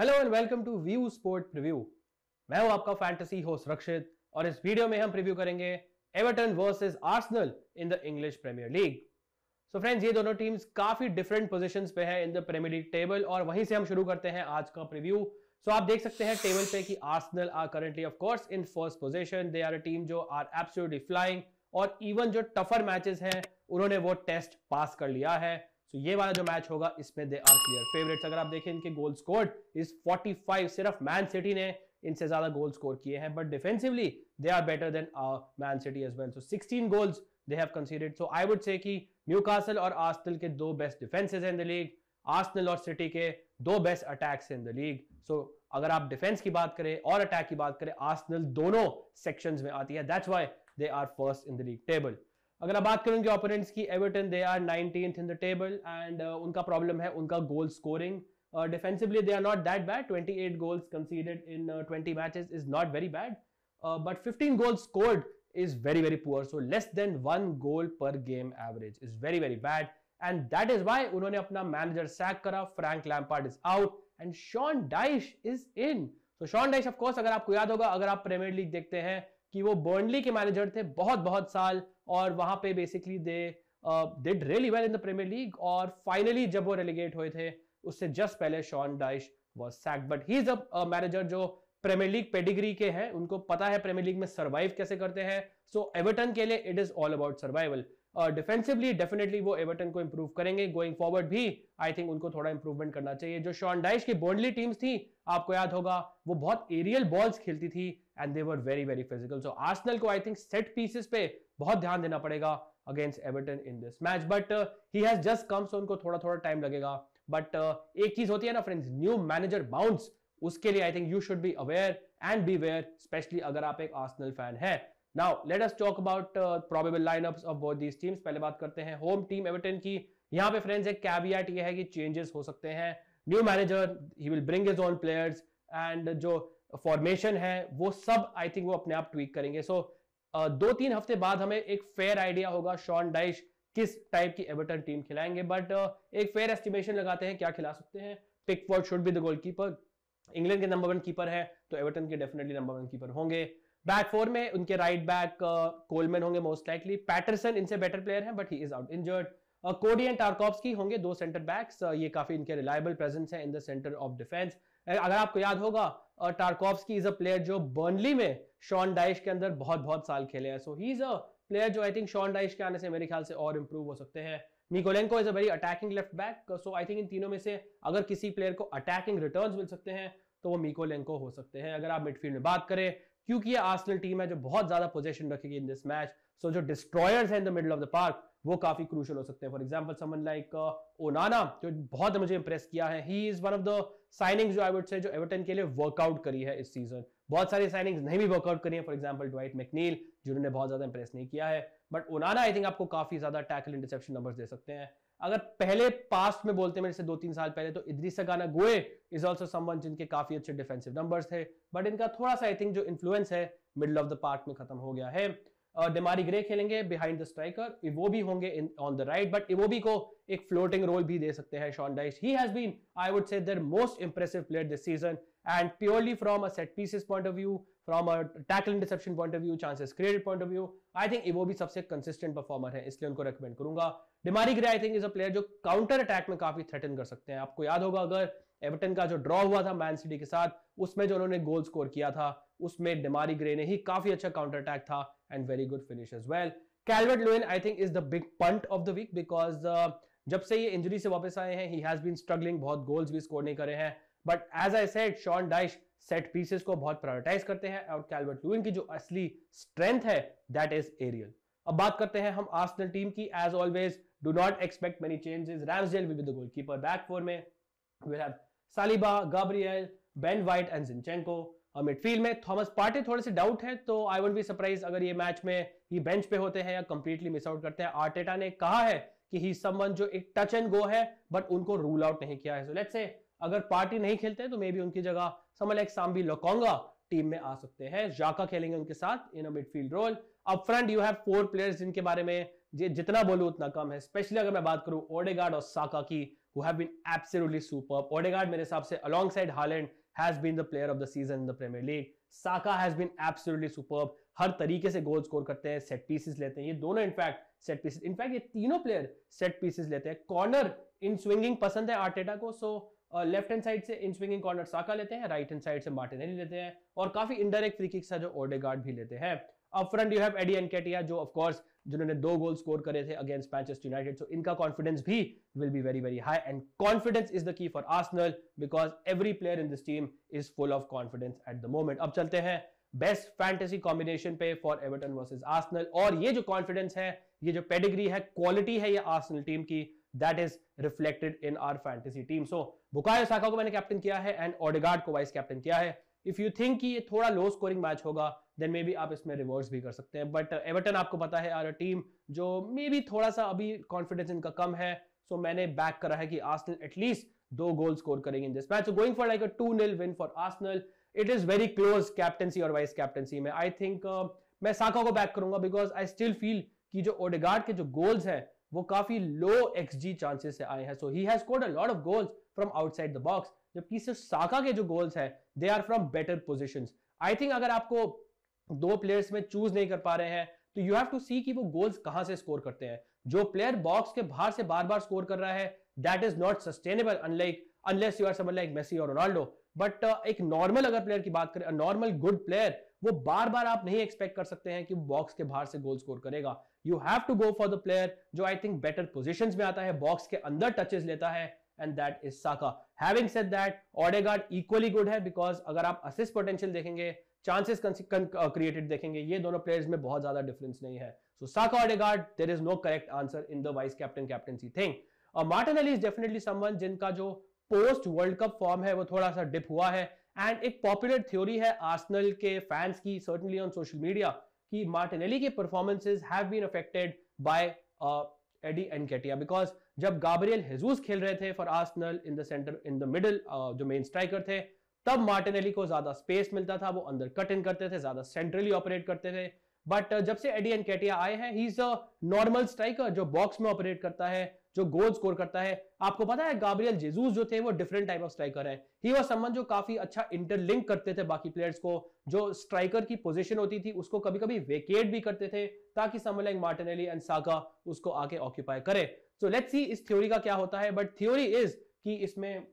Hello and welcome to view sport preview मैं हूं आपका फैंटेसी होस्ट रक्षित और इस वीडियो में हम प्रीव्यू करेंगे Everton versus Arsenal in the English Premier League so friends ये दोनों टीम्स काफी डिफरेंट पोजीशंस पे हैं in the Premier League table और वहीं से हम शुरू करते हैं आज का प्रीव्यू सो आप देख सकते हैं टेबल पे कि Arsenal are currently of course in first position they are a team जो आर एब्सोल्युटली फ्लाइंग और इवन जो टफर मैचेस हैं उन्होंने वो टेस्ट पास कर लिया है सो ये वाला जो मैच होगा इसमें दे आर क्लियर फेवरेट अगर आप देखें इनके गोल स्कोर इज 45 सिर्फ मैन सिटी ने इनसे ज्यादा गोल स्कोर किए हैं but defensively they are better than Man City as well so 16 goals they have conceded so I would say कि न्यूकासल और आस्टल के दो बेस्ट डिफेंसेस हैं इन द लीग आस्टल और सिटी के दो best attacks in the league so अगर आप डिफेंस की बात करें और अटैक की बात करें आर्सेनल दोनों सेक्शंस में आती है that's why they are first in the league table अगर बात करें उनके ऑपोनेंट्स की Everton they are nineteen in the table and उनका प्रॉब्लम है उनका goal scoring defensively they are not that bad 28 goals conceded in 20 matches is not very bad but 15 goals scored is very very poor so less than one goal per game average is very very bad and that is why उन्होंने अपना manager sack करा Frank Lampard is out and Sean Dyche is in so Sean Dyche of course अगर आपको याद होगा अगर आप premiere league देखते हैं कि वो बर्नली के मैनेजर थे बहुत बहुत साल और वहां पे basically they did really well in the Premier League और फाइनली जब वो रेलिगेट हुए थे उससे जस्ट पहले Sean Dyche was sack but he is a manager जो प्रीमियर लीग पेडिग्री के हैं उनको पता है प्रीमियर लीग में सर्वाइव कैसे करते हैं सो एवर्टन के लिए it is all about survival defensively definitely वो एवर्टन को इंप्रूव करेंगे गोइंग फॉरवर्ड भी आई थिंक उनको थोड़ा इंप्रूवमेंट करना चाहिए जो शॉन डाइश की बोर्डली टीम्स थी आपको याद होगा वो बहुत एरियल बॉल्स खेलती थी and they were very very physical so Arsenal को आई थिंक सेट पीसेस पे बहुत ध्यान देना पड़ेगा against Everton in this match but he has just come so उनको थोड़ा थोड़ा टाइम लगेगा बट uh, एक चीज होती है ना फ्रेंड्स न्यू मैनेजर बाउंस उसके लिए I think you should be aware and beware specially अगर आप एक आर्सनल फैन है now let us talk about probable lineups of both these teams पहले बात करते हैं होम टीम एवर्टन की यहां पे फ्रेंड्स एक कैवियट ये है कि चेंजेस हो सकते हैं new manager he will bring his own players and जो फॉर्मेशन है वो सब आई थिंक वो अपने आप ट्वीक करेंगे सो so, दो तीन हफ्ते बाद हमें एक फेयर आइडिया होगा शॉन डाइश किस टाइप की एवर्टन टीम खिलाएंगे बट एक फेयर एस्टिमेशन लगाते हैं क्या खिला सकते हैं Pickford should be the goalkeeper England के नंबर वन कीपर है तो एवर्टन के डेफिनेटली नंबर वन कीपर होंगे बैक फोर में उनके राइट बैक कोलमैन होंगे मोस्ट लाइकली पैटरसन इनसे बेटर प्लेयर है but he is out injured Coady and Tarkowski होंगे दो सेंटर बैक्स ये काफी इनके रिलायबल प्रेजेंस है in the centre of defence अगर आपको याद होगा और टारकॉव्स्की इज अ प्लेयर जो बर्नली में शॉन डाइश के अंदर बहुत बहुत साल खेले हैं so he is a player जो आई थिंक शॉन डाइश के आने से मेरे ख्याल से और इंप्रूव हो सकते हैं Mykolenko is a very attacking left back so I think इन तीनों में से अगर किसी प्लेयर को अटैकिंग रिटर्न मिल सकते हैं तो वो मिकोलेंको हो सकते हैं अगर आप मिडफील्ड में बात करें क्योंकि ये आर्सेनल टीम है जो बहुत ज्यादा पोजीशन रखेगी इन दिस मैच सो जो डिस्ट्रॉयर्स हैं in the middle of the park वो काफी क्रूशल हो सकते हैं for example someone like Onana जो बहुत मुझे इंप्रेस किया है he is one of the signing जो आई से जो एवर्टन के लिए वर्कआउट करी है इस सीजन बहुत सारी साइनिंग्स नहीं भी वर्कआउट करी है फॉर एग्जाम्पल ड्वाइट मेकनील जिन्होंने बहुत ज्यादा इंप्रेस नहीं किया है बट ओनाना आई थिंक आपको काफी ज्यादा टैकल इंटरसेप्शन नंबर दे सकते हैं अगर पहले पास्ट में बोलते मेरे से दो तीन साल पहले तो इद्रीस गाना गोए इज ऑल्सो समवन जिनके काफी अच्छे डिफेंसिव नंबर्स थे बट इनका थोड़ा सा आई थिंक जो इन्फ्लुएंस है मिडल ऑफ द पार्ट में खत्म हो गया है डेमारी ग्रे खेलेंगे बिहाइंड द स्ट्राइकर वो भी होंगे on the right but Iwobi को एक फ्लोटिंग रोल भी दे सकते हैं Sean Dyche he has been I would say their most impressive player this season and purely from a set pieces point of view from a tackle interception point of view chances created point of view I think वो भी सबसे consistent performer है इसलिए उनको recommend करूंगा Demarai Gray I think is a player जो counter attack में काफी थ्रेटन कर सकते हैं आपको याद होगा अगर एवर्टन का जो ड्रॉ हुआ था मैन सिटी के साथ उसमें जो उन्होंने गोल स्कोर किया था उसमें डिमारी ग्रे ने ही काफी अच्छा काउंटर अटैक था and very good finish as well. Calvert Lewin, I think, is the big punt of the week because uh, जब से ये इंजरी से वापस आए हैं ही हैज बीन स्ट्रगलिंग बहुत गोल्स भी स्कोर नहीं करे हैं but as I said Sean Dyche set pieces को बहुत प्रायोरिटाइज करते हैं और कैलवर्ट लुइन की जो असली स्ट्रेंथ है दैट इज एरियल अब बात करते हैं हम आर्सेनल टीम की as always do not expect many changes Ramsdale with the goalkeeper back four में will have Saliba Gabriel Ben White and Zinchenko और मिडफील्ड में थॉमस पार्टी थोड़े से डाउट है तो आई वुड बी सरप्राइज अगर ये मैच में ये बेंच पे होते हैं या कंप्लीटली मिस आउट करते हैं आर्टेटा ने कहा है कि ही समवन जो एक टच एंड गो है बट उनको रूल आउट नहीं किया है सो लेट्स से अगर पार्टी नहीं खेलते तो मे बी उनकी जगह समल एक सांबी लोकोंगा टीम में आ सकते हैं जाका खेलेंगे उनके साथ इन मिडफील्ड रोल अब front you have four players जिनके बारे में जितना बोलू उतना कम है स्पेशली अगर मैं बात करूं ओडेगार्ड और साका की who have been absolutely super Odegaard मेरे हिसाब से alongside Haaland has been the player of the season in the Premier League. Saka has been absolutely superb. हर तरीके से गोल स्कोर करते हैं सेट पीसेस लेते हैं ये दोनों इनफैक्ट सेट पीसेस इनफैक्ट ये तीनों प्लेयर सेट पीसेस लेते हैं कॉर्नर इन स्विंगिंग पसंद है आर्टेटा को सो लेफ्ट हैंड साइड से इन स्विंगिंग कॉर्नर साका लेते हैं राइट हैंड साइड से मार्टिनेली लेते हैं और काफी इनडायरेक्ट फ्री किक्स है जो ओडेगार्ड भी लेते हैं up front you have Eddie Nketiah जो ऑफकोर्स जिन्होंने दो गोल स्कोर करे थे अगेंस्ट मैनचेस्टर यूनाइटेड सो इनका कॉन्फिडेंस भी will be very very high and confidence is the key for Arsenal because every player in this team is full of confidence at the moment अब चलते हैं best fantasy combination पे for Everton versus Arsenal और ये जो confidence है ये जो पेडिग्री है क्वालिटी है ये आर्सनल टीम की that is reflected in our fantasy team so Bukayo Saka को मैंने कैप्टन किया है एंड ऑडेगार्ड को वाइस कैप्टन किया है इफ यू थिंक कि ये थोड़ा लो स्कोरिंग मैच होगा देन मे बी आप इसमें रिवर्स भी कर सकते हैं बट एवर्टन uh, आपको पता है आर टीम जो मे बी थोड़ा सा अभी कॉन्फिडेंस इनका कम है सो so मैंने बैक करा है कि आर्सनल एटलीस्ट दो गोल स्कोर करेंगे in this match going for like a two nil win for Arsenal it is very close captaincy और वाइस कैप्टनसी में आई थिंक uh, मैं साका को बैक करूंगा बिकॉज आई स्टिल फील कि जो Odegaard के जो गोल्स हैं वो काफी लो एक्सजी चांसेस से आए हैं so he has scored a lot of goals from outside the box जबकि सिर्फ साका के जो गोल्स हैं they are from better position I think अगर आपको दो प्लेयर्स में चूज नहीं कर पा रहे हैं तो यू हैव टू सी कि वो गोल्स कहां से स्कोर करते हैं जो प्लेयर बॉक्स के बाहर से बार बार स्कोर कर रहा है that is not sustainable unlike unless you are someone like Messi और रोनाल्डो बट एक नॉर्मल अगर प्लेयर की बात करें नॉर्मल गुड प्लेयर वो बार बार आप नहीं एक्सपेक्ट कर सकते हैं कि बॉक्स के बाहर से गोल स्कोर करेगा you have to go for the player जो आई थिंक बेटर पोजिशन में आता है बॉक्स के अंदर टचेस लेता है and that is Saka having said that Odegaard equally good है बिकॉज अगर आप असिस्ट पोटेंशियल देखेंगे चांसेस क्रिएटेड uh, देखेंगे ये दोनों प्लेयर्स में बहुत ज्यादा डिफरेंस नहीं है so Saka Odegaard there is no correct answer in the vice captain captaincy thing Martinelli is definitely someone जिनका जो पोस्ट वर्ल्ड कप फॉर्म है वो थोड़ा सा डिप हुआ है एंड एक पॉपुलर थ्योरी है आर्सनल के फैंस की सर्टनली ऑन सोशल मीडिया कि मार्टिनेली के performances have been affected by Eddie Nketiah because जब गाब्रियल हेजूस खेल रहे थे for Arsenal in the centre in the middle जो मेन स्ट्राइकर थे तब मार्टिनेली को ज्यादा स्पेस मिलता था वो अंदर कट इन करते थे ज्यादा सेंट्रली ऑपरेट करते थे बट uh, जब से एडी एंड कैटिया आए हैं he is a normal striker जो बॉक्स में ऑपरेट करता है जो गोल स्कोर करता है आपको पता है गाब्रियल जेजूस जो थे वो डिफरेंट टाइप ऑफ स्ट्राइकर है ही वॉज समन जो काफी अच्छा इंटरलिंक करते थे बाकी प्लेयर्स को जो स्ट्राइकर की पोजीशन होती थी उसको कभी कभी वेकेट भी करते थे ताकि someone like Martinelli and Saka उसको आके ऑक्यूपाई करे सो लेट्स सी इस थ्योरी का क्या होता है बट थ्योरी इज कि इसमें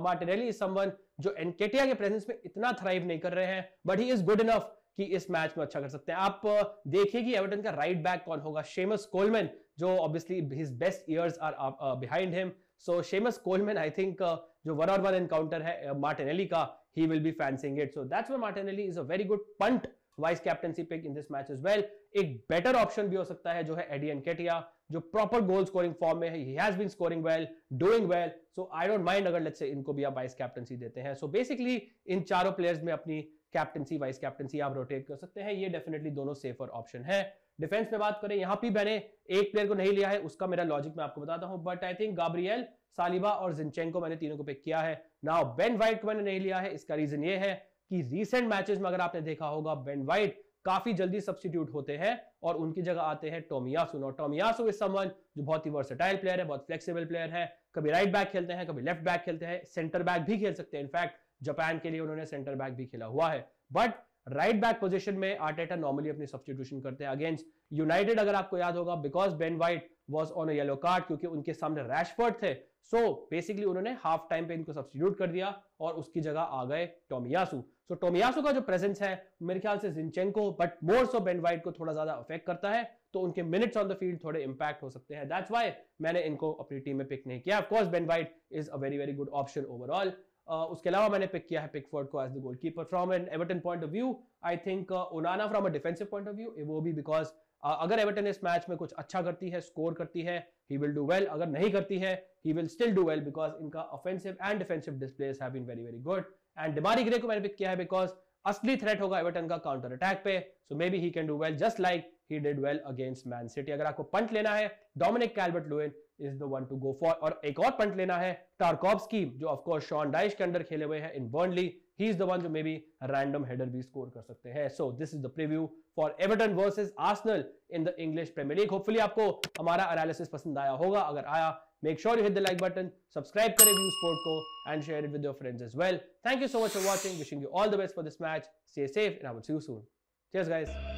मार्टिनेली इज समवन जो एनकेटिया के प्रेजेंस में इतना थ्राइव नहीं कर रहे हैं but he is good enough कि इस मैच में अच्छा कर सकते हैं आप uh, देखिए कि एवर्टन का राइट बैक कौन होगा शेमस कोलमैन जो obviously his best years are behind him so Seamus Coleman I think जो वन ऑन वन एनकाउंटर है मार्टिनेली uh, का he will be fancying it so that's why Martinelli is a very good punt vice captaincy pick in this match is well एक better option भी हो सकता है जो है एडी एनकेटिया जो प्रॉपर गोल स्कोरिंग फॉर्म में है he has been scoring well doing well so I don't mind अगर लेट्स से इनको भी आप वाइस कैप्टनसी देते हैं सो so बेसिकली इन चारों प्लेयर्स में अपनी कैप्टनसी वाइस कैप्टनसी आप रोटेट कर सकते हैं ये डेफिनेटली दोनों सेफर ऑप्शन है डिफेंस में बात करें यहां भी मैंने एक प्लेयर को नहीं लिया है उसका मेरा लॉजिक मैं आपको बताता हूं but I think Gabriel Saliba और जिनचेंको मैंने तीनों को पिक किया है नाउ बेन वाइट को मैंने नहीं लिया है इसका रीजन ये है कि रीसेंट मैचेस में अगर आपने देखा होगा बेन वाइट काफी जल्दी सब्सिट्यूट होते हैं और उनकी जगह आते हैं टोमियासुन और टोमियासु इज समवन जो बहुत ही वर्सेटाइल प्लेयर है बहुत फ्लेक्सिबल प्लेयर है कभी राइट बैक खेलते हैं कभी लेफ्ट बैक खेलते हैं सेंटर बैक भी खेल सकते हैं इनफैक्ट जापान के लिए उन्होंने सेंटर बैक भी खेला हुआ है बट राइट बैक पोजीशन में आर्टेटा नॉर्मली अपनी सब्सटीट्यूशन करते हैं अगेंस्ट यूनाइटेड अगर आपको याद होगा because Ben White was on yellow card क्योंकि उनके सामने रैशफर्ड थे सो so, बेसिकली उन्होंने हाफ टाइम पे इनको सब्सटीट्यूट कर दिया और उसकी जगह आ गए टोमियासू सो टोमियासो का जो प्रेजेंस है मेरे ख्याल से Zinchenko but more so Ben White को थोड़ा ज्यादा अफेक्ट करता है तो उनके मिनट्स ऑन द फील्ड थोड़े इंपैक्ट हो सकते हैं दैट्स वाई मैंने इनको अपनी टीम में पिक नहीं किया of course Ben White is a very very good option overall उसके अलावा मैंने पिक किया है पिकफोर्ड को as the keeper from an Everton point of view I think Onana from a defensive point of view वो भी बिकॉज uh, अगर Everton इस मैच में कुछ अच्छा करती है स्कोर करती है ही विल डू वेल अगर नहीं करती है he will still do well because इनका offensive and defensive displays have been very very good and Demarai Gray को मैंने पिक किया है बिकॉज असली थ्रेट होगा एवर्टन का काउंटर अटैक पे so maybe he can do well just like he did well against Man City अगर आपको पंट लेना है Dominic Calvert Lewin is the one to go for और एक और पंट लेना है टारकॉब्सकी जो ऑफकोर्स शॉन डाइश के अंडर खेले हुए हैं in Burnley he is the one जो मे बी रैंडम हेडर भी स्कोर कर सकते हैं so this is the preview for Everton versus Arsenal in the English Premier League hopefully आपको हमारा एनालिसिस पसंद आया होगा अगर आया Make sure you hit the like button, subscribe to Review Sport Co and share it with your friends as well. Thank you so much for watching. Wishing you all the best for this match. Stay safe and I will see you soon. Cheers guys.